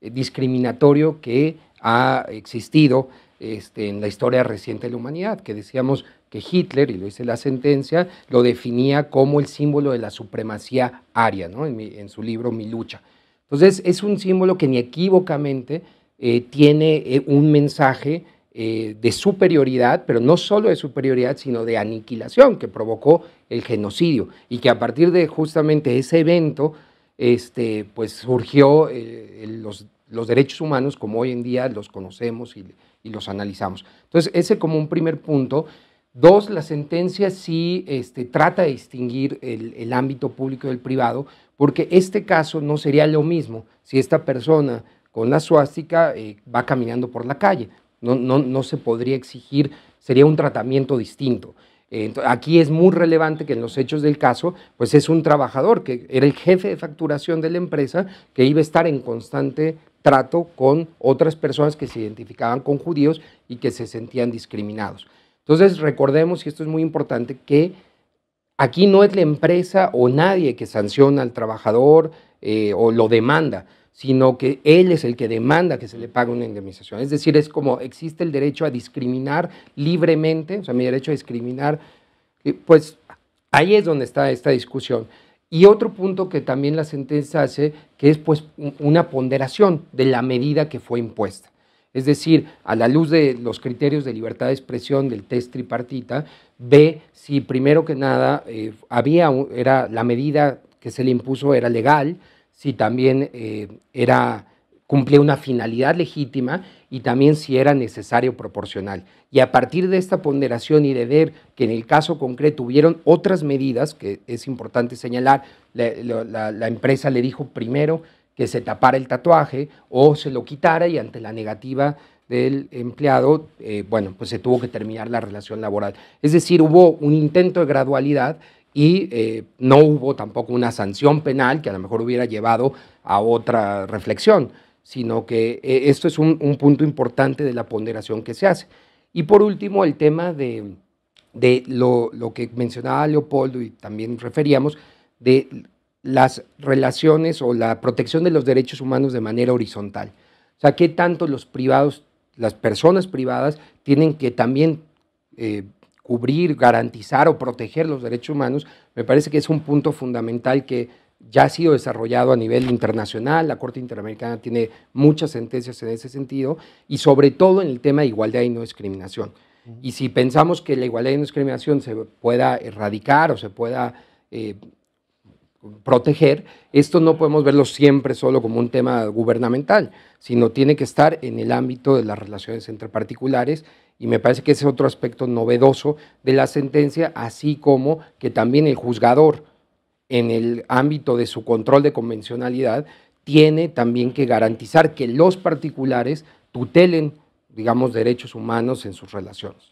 discriminatorio que ha existido este, en la historia reciente de la humanidad, que decíamos que Hitler, y lo dice la sentencia, lo definía como el símbolo de la supremacía aria, en, su libro Mi lucha. Entonces es un símbolo que ni equívocamente tiene un mensaje eh, de superioridad, pero no solo de superioridad, sino de aniquilación que provocó el genocidio y que a partir de justamente ese evento este, pues surgió eh, los, derechos humanos como hoy en día los conocemos y, los analizamos. Entonces, ese como un primer punto. Dos, la sentencia sí este, trata de distinguir el, ámbito público del privado, porque este caso no sería lo mismo si esta persona con la suástica eh, va caminando por la calle no, se podría exigir, sería un tratamiento distinto. aquí es muy relevante que en los hechos del caso, pues es un trabajador que era el jefe de facturación de la empresa que iba a estar en constante trato con otras personas que se identificaban con judíos y que se sentían discriminados. Entonces recordemos, y esto es muy importante, que aquí no es la empresa o nadie que sanciona al trabajador eh, o lo demanda, sino que él es el que demanda que se le pague una indemnización. Es decir, es como existe el derecho a discriminar libremente, o sea, mi derecho a discriminar, pues ahí es donde está esta discusión. Y otro punto que también la sentencia hace, que es pues una ponderación de la medida que fue impuesta. Es decir, a la luz de los criterios de libertad de expresión del test tripartita, ve si primero que nada eh, había, era la medida que se le impuso era legal, si también eh, era, cumplía una finalidad legítima y también si era necesario proporcional. Y a partir de esta ponderación y de ver que en el caso concreto hubieron otras medidas, que es importante señalar, la, empresa le dijo primero que se tapara el tatuaje o se lo quitara y ante la negativa del empleado, eh, bueno, pues se tuvo que terminar la relación laboral. Es decir, hubo un intento de gradualidad y eh, no hubo tampoco una sanción penal que a lo mejor hubiera llevado a otra reflexión, sino que eh, esto es un, punto importante de la ponderación que se hace. Y por último, el tema de, de lo, lo, que mencionaba Leopoldo y también referíamos, de las relaciones o la protección de los derechos humanos de manera horizontal. O sea, qué tanto los privados, las personas privadas, tienen que también eh, cubrir, garantizar o proteger los derechos humanos, me parece que es un punto fundamental que ya ha sido desarrollado a nivel internacional, la Corte Interamericana tiene muchas sentencias en ese sentido, y sobre todo en el tema de igualdad y no discriminación. Y si pensamos que la igualdad y no discriminación se pueda erradicar o se pueda eh, proteger, esto no podemos verlo siempre solo como un tema gubernamental, sino tiene que estar en el ámbito de las relaciones entre particulares y me parece que ese es otro aspecto novedoso de la sentencia, así como que también el juzgador en el ámbito de su control de convencionalidad tiene también que garantizar que los particulares tutelen, digamos, derechos humanos en sus relaciones.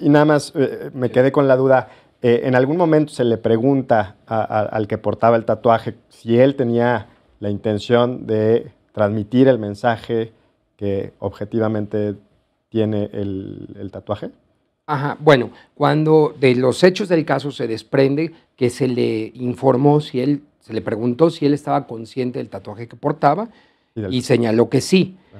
y nada más eh, me quedé con la duda, eh, en algún momento se le pregunta al que portaba el tatuaje si él tenía la intención de transmitir el mensaje que objetivamente tiene el, tatuaje. Ajá, bueno, cuando de los hechos del caso se desprende que se le informó si él, se le preguntó si él estaba consciente del tatuaje que portaba y, señaló que sí. Ah.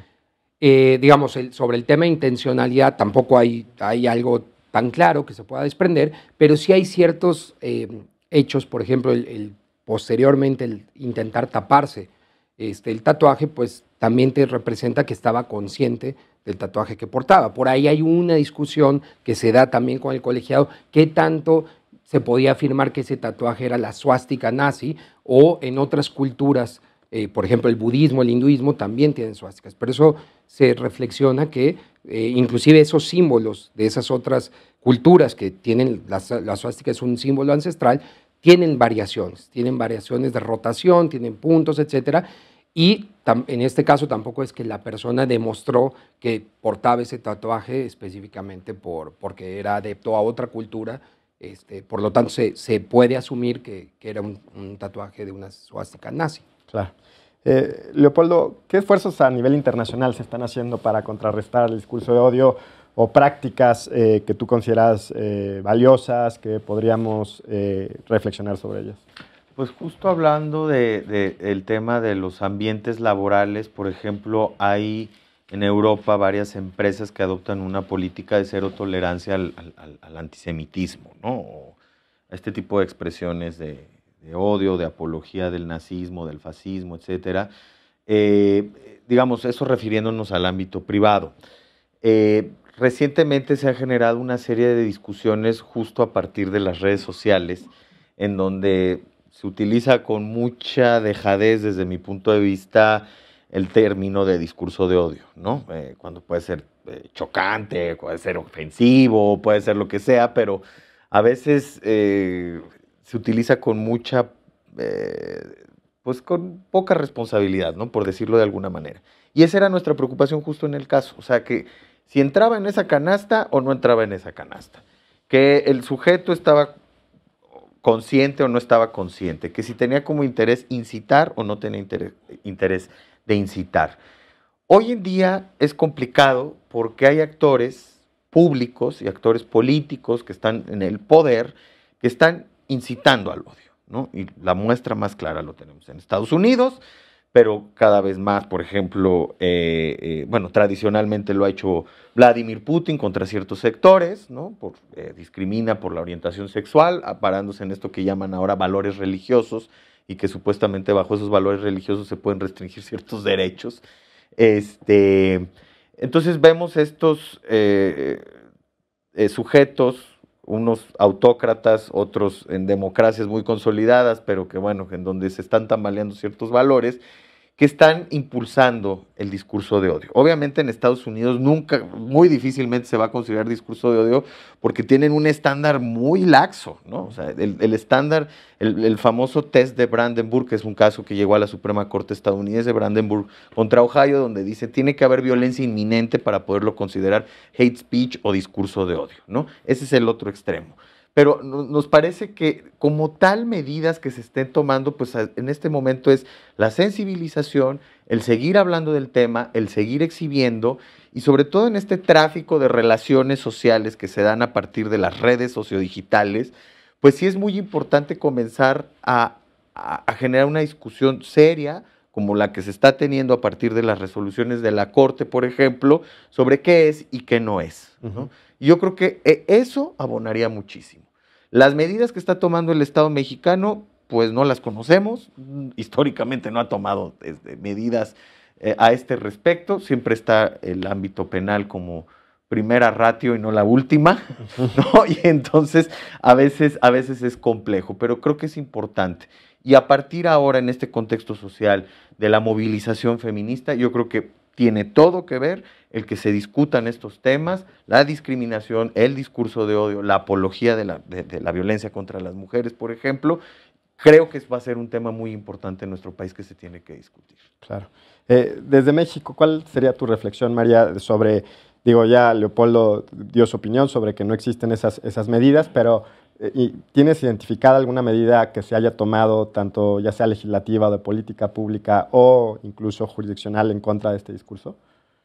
Eh, digamos, sobre el tema de intencionalidad tampoco hay, hay algo tan claro que se pueda desprender, pero si hay ciertos eh, hechos, por ejemplo, el, posteriormente el intentar taparse este, el tatuaje, pues también te representa que estaba consciente del tatuaje que portaba. Por ahí hay una discusión que se da también con el colegiado, qué tanto se podía afirmar que ese tatuaje era la suástica nazi o en otras culturas, eh, por ejemplo el budismo, el hinduismo, también tienen suásticas. Por eso se reflexiona que eh, inclusive esos símbolos de esas otras culturas que tienen, la, suástica es un símbolo ancestral, tienen variaciones, tienen variaciones de rotación, tienen puntos, etc. y en este caso tampoco es que la persona demostró que portaba ese tatuaje específicamente por, porque era adepto a otra cultura, este, por lo tanto se, puede asumir que, era un, tatuaje de una suástica nazi. Claro. Eh, Leopoldo, ¿qué esfuerzos a nivel internacional se están haciendo para contrarrestar el discurso de odio o prácticas eh, que tú consideras eh, valiosas, que podríamos reflexionar sobre ellas? Pues justo hablando del de, tema de los ambientes laborales, por ejemplo, hay en Europa varias empresas que adoptan una política de cero tolerancia al, antisemitismo, ¿no? a este tipo de expresiones de de odio, de apología del nazismo, del fascismo, etc. Eh, digamos, eso refiriéndonos al ámbito privado. Eh, recientemente se ha generado una serie de discusiones justo a partir de las redes sociales, en donde se utiliza con mucha dejadez, desde mi punto de vista, el término de discurso de odio, ¿no? Eh, cuando puede ser chocante, puede ser ofensivo, puede ser lo que sea, pero a veces se utiliza con mucha, eh, pues con poca responsabilidad, ¿no? Por decirlo de alguna manera. Y esa era nuestra preocupación justo en el caso, o sea, que si entraba en esa canasta o no entraba en esa canasta, que el sujeto estaba consciente o no estaba consciente, que si tenía como interés incitar o no tenía interés, interés de incitar. Hoy en día es complicado porque hay actores públicos y actores políticos que están en el poder, que están incitando al odio, ¿no? Y la muestra más clara lo tenemos en Estados Unidos, pero cada vez más, por ejemplo, eh, eh, bueno, tradicionalmente lo ha hecho Vladimir Putin contra ciertos sectores, ¿no? Por, eh, discrimina por la orientación sexual, aparándose en esto que llaman ahora valores religiosos y que supuestamente bajo esos valores religiosos se pueden restringir ciertos derechos. Este, entonces vemos estos sujetos unos autócratas, otros en democracias muy consolidadas, pero que bueno, en donde se están tambaleando ciertos valores que están impulsando el discurso de odio. Obviamente en Estados Unidos nunca, muy difícilmente se va a considerar discurso de odio porque tienen un estándar muy laxo, ¿no? O sea, el, estándar, el, famoso test de Brandenburg, que es un caso que llegó a la Suprema Corte estadounidense, Brandenburg contra Ohio, donde dice tiene que haber violencia inminente para poderlo considerar hate speech o discurso de odio, ¿no? Ese es el otro extremo pero nos parece que como tal medidas que se estén tomando, pues en este momento es la sensibilización, el seguir hablando del tema, el seguir exhibiendo y sobre todo en este tráfico de relaciones sociales que se dan a partir de las redes sociodigitales, pues sí es muy importante comenzar a, generar una discusión seria como la que se está teniendo a partir de las resoluciones de la Corte, por ejemplo, sobre qué es y qué no es yo creo que eh, eso abonaría muchísimo. Las medidas que está tomando el Estado mexicano, pues no las conocemos. Mm, históricamente no ha tomado este, medidas eh, a este respecto. Siempre está el ámbito penal como primera ratio y no la última, Y entonces a veces, a veces es complejo, pero creo que es importante. Y a partir ahora en este contexto social de la movilización feminista, yo creo que tiene todo que ver el que se discutan estos temas, la discriminación, el discurso de odio, la apología de la, violencia contra las mujeres, por ejemplo, creo que va a ser un tema muy importante en nuestro país que se tiene que discutir. Claro. Eh, desde México, ¿cuál sería tu reflexión, María, sobre, digo, ya Leopoldo dio su opinión sobre que no existen esas, medidas, pero eh, ¿tienes identificada alguna medida que se haya tomado, tanto ya sea legislativa, de política pública o incluso jurisdiccional, en contra de este discurso?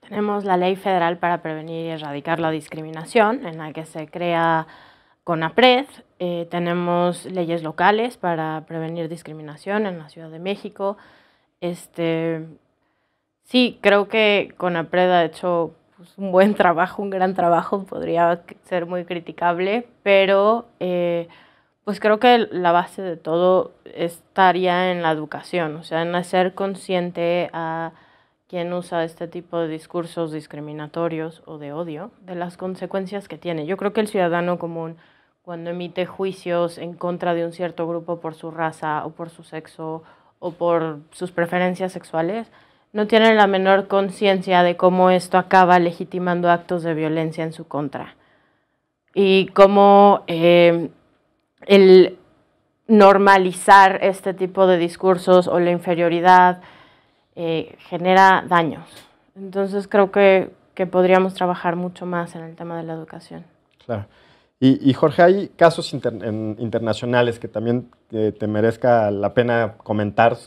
Tenemos la Ley Federal para Prevenir y Erradicar la Discriminación, en la que se crea CONAPRED. Eh, tenemos leyes locales para prevenir discriminación en la Ciudad de México. Este, sí, creo que CONAPRED ha hecho pues, un buen trabajo, un gran trabajo, podría ser muy criticable, pero eh, pues creo que la base de todo estaría en la educación, o sea, en hacer consciente a quien usa este tipo de discursos discriminatorios o de odio, de las consecuencias que tiene. Yo creo que el ciudadano común, cuando emite juicios en contra de un cierto grupo por su raza o por su sexo o por sus preferencias sexuales, no tiene la menor conciencia de cómo esto acaba legitimando actos de violencia en su contra y cómo eh, el normalizar este tipo de discursos o la inferioridad eh, genera daños. Entonces creo que, que, podríamos trabajar mucho más en el tema de la educación. Claro. Y, Jorge, hay casos internacionales que también te merezca la pena comentar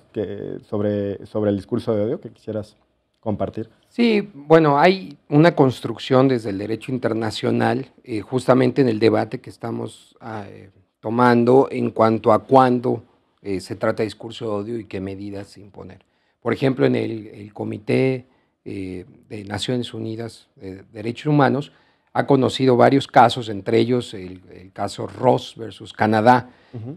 sobre, sobre el discurso de odio que quisieras compartir. Sí, bueno, hay una construcción desde el derecho internacional, eh, justamente en el debate que estamos ah, eh, tomando en cuanto a cuándo se trata de discurso de odio y qué medidas imponer. Por ejemplo, en el, Comité eh, de Naciones Unidas de eh, Derechos Humanos ha conocido varios casos, entre ellos el, caso Ross versus Canadá,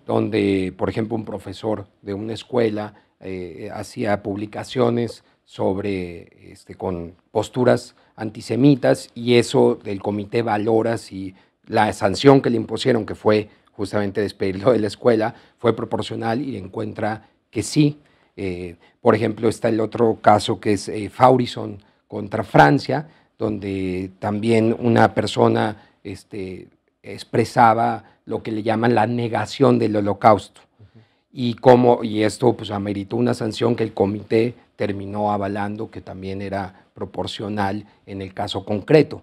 donde, por ejemplo, un profesor de una escuela eh, hacía publicaciones sobre, este, con posturas antisemitas y eso del comité valora si la sanción que le impusieron, que fue justamente despedirlo de la escuela, fue proporcional y encuentra que sí. Eh, por ejemplo, está el otro caso que es eh, Faurison contra Francia, donde también una persona este, expresaba lo que le llaman la negación del holocausto. Y, y esto pues, ameritó una sanción que el comité terminó avalando, que también era proporcional en el caso concreto.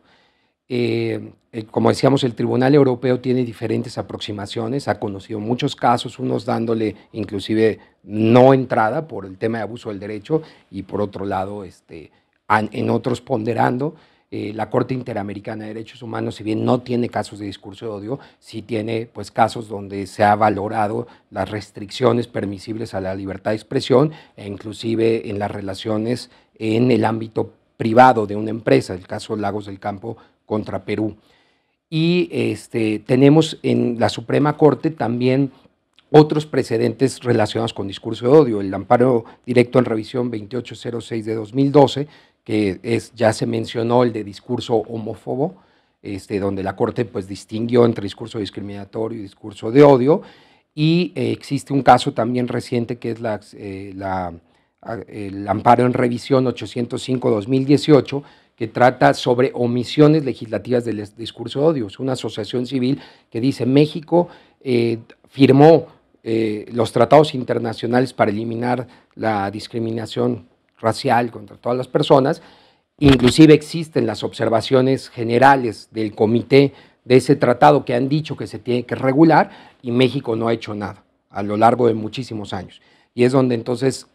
Eh, eh, como decíamos, el Tribunal Europeo tiene diferentes aproximaciones, ha conocido muchos casos, unos dándole inclusive no entrada por el tema de abuso del derecho y por otro lado, este, en otros ponderando. Eh, la Corte Interamericana de Derechos Humanos, si bien no tiene casos de discurso de odio, sí tiene pues, casos donde se ha valorado las restricciones permisibles a la libertad de expresión e inclusive en las relaciones en el ámbito privado de una empresa, el caso Lagos del Campo contra Perú. Y este, tenemos en la Suprema Corte también otros precedentes relacionados con discurso de odio, el amparo directo en revisión 2806 de 2012, que es, ya se mencionó el de discurso homófobo, este, donde la Corte pues, distinguió entre discurso discriminatorio y discurso de odio, y eh, existe un caso también reciente que es la, eh, el amparo en revisión 805-2018, que trata sobre omisiones legislativas del discurso de odio. Es una asociación civil que dice México eh, firmó eh, los tratados internacionales para eliminar la discriminación racial contra todas las personas. Inclusive existen las observaciones generales del comité de ese tratado que han dicho que se tiene que regular y México no ha hecho nada a lo largo de muchísimos años y es donde entonces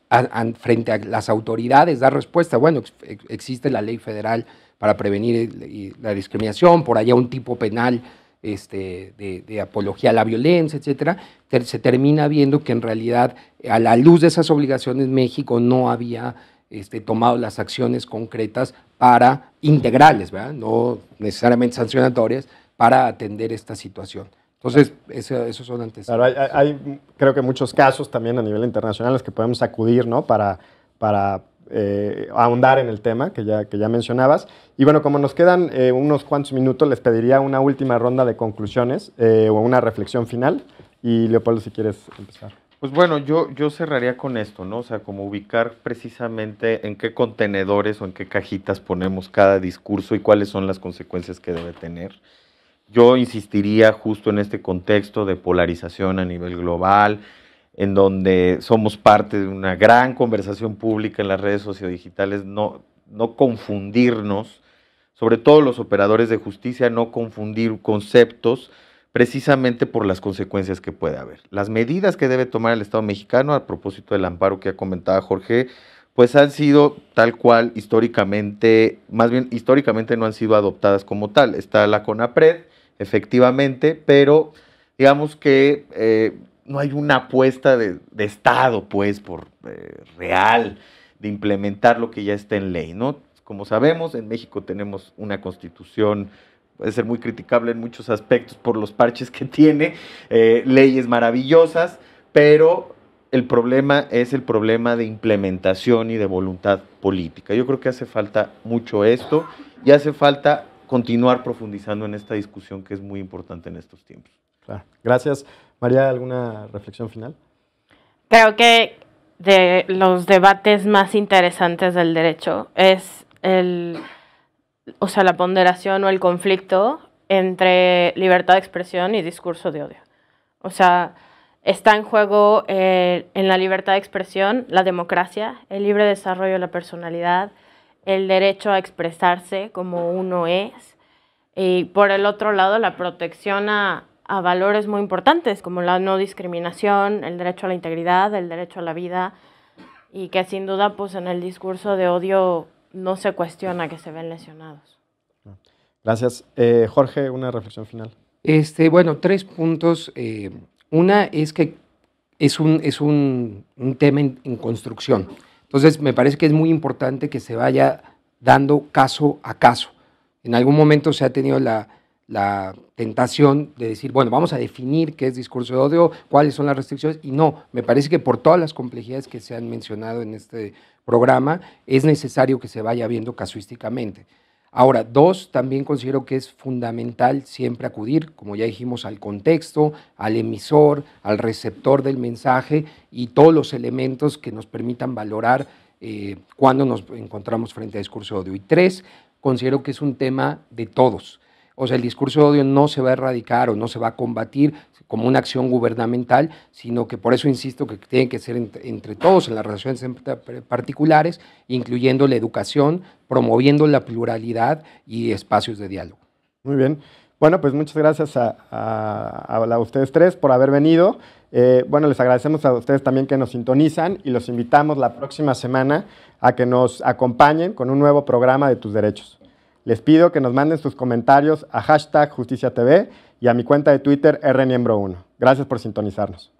frente a las autoridades da respuesta. Bueno, existe la ley federal para prevenir la discriminación, por allá un tipo penal este, de, apología a la violencia, etcétera, se termina viendo que en realidad a la luz de esas obligaciones México no había este, tomado las acciones concretas para integrales, ¿verdad? no necesariamente sancionatorias, para atender esta situación. Entonces, eso, esos son antes. hay, creo que muchos casos también a nivel internacional en los que podemos acudir, ¿no? Para, para eh, ahondar en el tema que ya, que ya mencionabas. Y bueno, como nos quedan eh, unos cuantos minutos, les pediría una última ronda de conclusiones eh, o una reflexión final. Y Leopoldo, si quieres empezar. Pues bueno, yo, yo cerraría con esto, ¿no? O sea, como ubicar precisamente en qué contenedores o en qué cajitas ponemos cada discurso y cuáles son las consecuencias que debe tener. Yo insistiría justo en este contexto de polarización a nivel global, en donde somos parte de una gran conversación pública en las redes sociodigitales, no, no confundirnos, sobre todo los operadores de justicia, no confundir conceptos precisamente por las consecuencias que puede haber. Las medidas que debe tomar el Estado mexicano a propósito del amparo que ha comentado Jorge, pues han sido tal cual históricamente, más bien históricamente no han sido adoptadas como tal. Está la CONAPRED, efectivamente, pero digamos que eh, no hay una apuesta de, Estado, pues, por eh, real, de implementar lo que ya está en ley, ¿no? Como sabemos, en México tenemos una constitución puede ser muy criticable en muchos aspectos por los parches que tiene, eh, leyes maravillosas, pero el problema es el problema de implementación y de voluntad política. Yo creo que hace falta mucho esto y hace falta continuar profundizando en esta discusión que es muy importante en estos tiempos. Claro. Gracias. María, ¿alguna reflexión final? Creo que de los debates más interesantes del derecho es el, o sea, la ponderación o el conflicto entre libertad de expresión y discurso de odio. O sea, está en juego eh, en la libertad de expresión, la democracia, el libre desarrollo de la personalidad, el derecho a expresarse como uno es y por el otro lado la protección a, valores muy importantes como la no discriminación, el derecho a la integridad, el derecho a la vida y que sin duda pues en el discurso de odio no se cuestiona que se ven lesionados. Gracias. Eh, Jorge, una reflexión final. Este, bueno, tres puntos. Eh, una es que es un, es un, tema en construcción. Entonces, me parece que es muy importante que se vaya dando caso a caso. En algún momento se ha tenido la, tentación de decir, bueno, vamos a definir qué es discurso de odio, cuáles son las restricciones, y no, me parece que por todas las complejidades que se han mencionado en este programa, es necesario que se vaya viendo casuísticamente. Ahora, dos, también considero que es fundamental siempre acudir, como ya dijimos, al contexto, al emisor, al receptor del mensaje y todos los elementos que nos permitan valorar eh, cuando nos encontramos frente a discurso de odio. Y tres, considero que es un tema de todos. O sea, el discurso de odio no se va a erradicar o no se va a combatir como una acción gubernamental, sino que por eso insisto que tiene que ser entre, todos en las relaciones particulares, incluyendo la educación, promoviendo la pluralidad y espacios de diálogo. Muy bien. Bueno, pues muchas gracias a, ustedes tres por haber venido. Eh, bueno, les agradecemos a ustedes también que nos sintonizan y los invitamos la próxima semana a que nos acompañen con un nuevo programa de tus derechos. Les pido que nos manden sus comentarios a hashtag JusticiaTV y a mi cuenta de Twitter RNiembro1. Gracias por sintonizarnos.